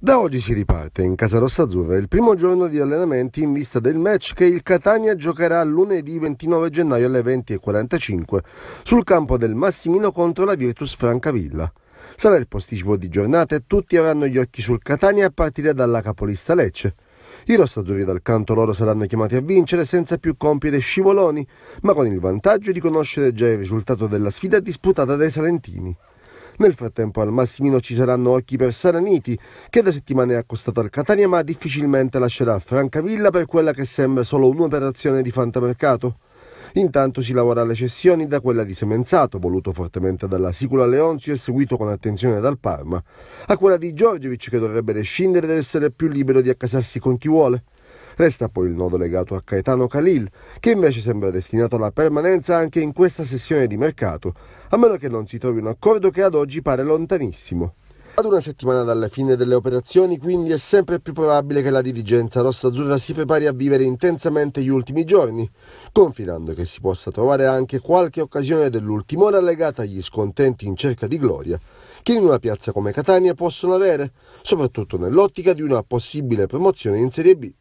Da oggi si riparte in Casa Rossa Azzurra il primo giorno di allenamenti in vista del match che il Catania giocherà lunedì 29 gennaio alle 20.45 sul campo del Massimino contro la Virtus Francavilla. Sarà il posticipo di giornata e tutti avranno gli occhi sul Catania a partire dalla capolista Lecce. I rossazzurri dal canto loro saranno chiamati a vincere senza più compiere scivoloni, ma con il vantaggio di conoscere già il risultato della sfida disputata dai Salentini. Nel frattempo al Massimino ci saranno occhi per Saraniti, che da settimane è accostato al Catania ma difficilmente lascerà Francavilla per quella che sembra solo un'operazione di fantamercato. Intanto si lavora alle cessioni da quella di Semenzato, voluto fortemente dalla Sicula Leonzio e seguito con attenzione dal Parma, a quella di Giorgiovic che dovrebbe prescindere dall'essere più libero di accasarsi con chi vuole. Resta poi il nodo legato a Caetano Khalil, che invece sembra destinato alla permanenza anche in questa sessione di mercato, a meno che non si trovi un accordo che ad oggi pare lontanissimo. Ad una settimana dalla fine delle operazioni, quindi, è sempre più probabile che la dirigenza rossa-azzurra si prepari a vivere intensamente gli ultimi giorni, confidando che si possa trovare anche qualche occasione dell'ultima ora legata agli scontenti in cerca di gloria, che in una piazza come Catania possono avere, soprattutto nell'ottica di una possibile promozione in Serie B.